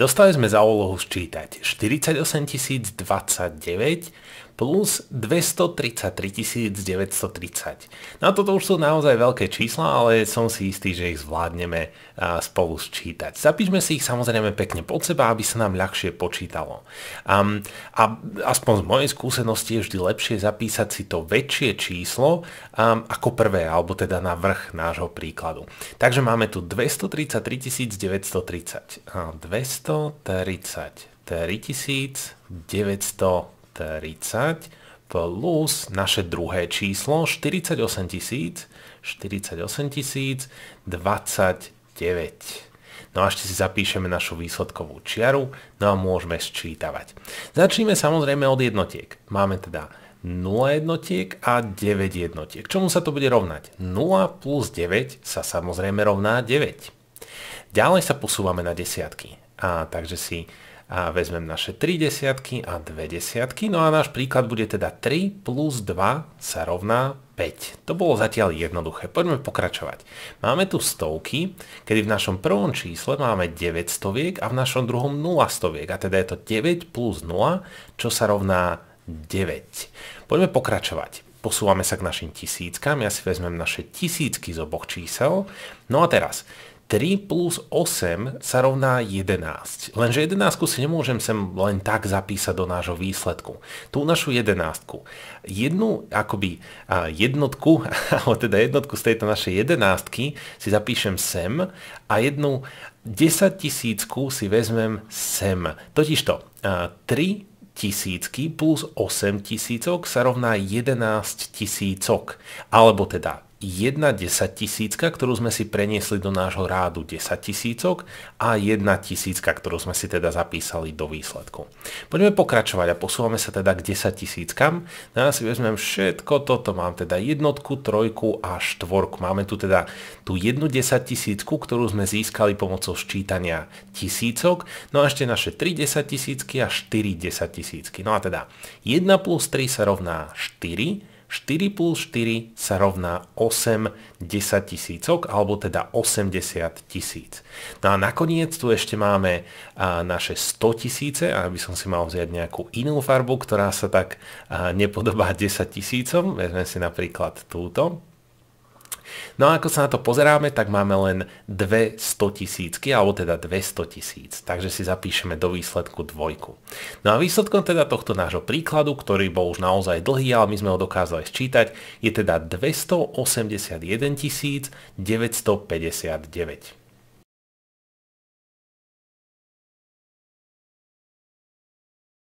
Dostali sme za úlohu sčítať 48 029 plus 233 930. No toto už sú naozaj veľké čísla, ale som si istý, že ich zvládneme spolu sčítať. Zapíšme si ich samozrejme pekne pod seba, aby sa nám ľahšie počítalo. A, a aspoň z mojej skúsenosti je vždy lepšie zapísať si to väčšie číslo ako prvé, alebo teda na vrch nášho príkladu. Takže máme tu 233 930. 230 3930 30 plus naše druhé číslo 48 tisíc, 48 tisíc, 29. No a ešte si zapíšeme našu výsledkovú čiaru, no a môžeme sčítavať. Začníme samozrejme od jednotiek. Máme teda 0 jednotiek a 9 jednotiek. Čomu sa to bude rovnať? 0 plus 9 sa samozrejme rovná 9. Ďalej sa posúvame na desiatky. A takže si a vezmem naše 3 desiatky a 2 desiatky. No a náš príklad bude teda 3 plus 2 sa rovná 5. To bolo zatiaľ jednoduché. Poďme pokračovať. Máme tu stovky, kedy v našom prvom čísle máme 9 stoviek a v našom druhom 0 stoviek. A teda je to 9 plus 0, čo sa rovná 9. Poďme pokračovať. Posúvame sa k našim tisíckam, ja si vezmem naše tisícky z oboch čísel. No a teraz, 3 plus 8 sa rovná 11. Lenže 11 si nemôžem sem len tak zapísať do nášho výsledku. Tú našu 11. Jednu akoby jednotku, alebo teda jednotku z tejto našej 11 si zapíšem sem a jednu 10 tisícku si vezmem sem. Totižto 3 tisícky plus 8 tisícok sa rovná 11 tisícok. Alebo teda jedna desaťtisícka, ktorú sme si preniesli do nášho rádu 10 tisícok a jedna tisícka, ktorú sme si teda zapísali do výsledku. Poďme pokračovať a posúvame sa teda k 10 tisíckam. No si vezmem všetko toto, mám teda jednotku, trojku a štvorku. Máme tu teda tú jednu 10 tisícku, ktorú sme získali pomocou sčítania tisícok, no a ešte naše 3 10 tisícky a 4 10 tisícky. No a teda 1 plus 3 sa rovná 4, 4 plus 4 sa rovná 8 10 tisícok, alebo teda 80 tisíc. No a nakoniec tu ešte máme naše 100 tisíce, aby som si mal vziať nejakú inú farbu, ktorá sa tak nepodobá 10 tisícom. Vezme si napríklad túto. No a ako sa na to pozeráme, tak máme len 200 tisícky, alebo teda 200 tisíc. Takže si zapíšeme do výsledku dvojku. No a výsledkom teda tohto nášho príkladu, ktorý bol už naozaj dlhý, ale my sme ho dokázali sčítať, je teda 281 959.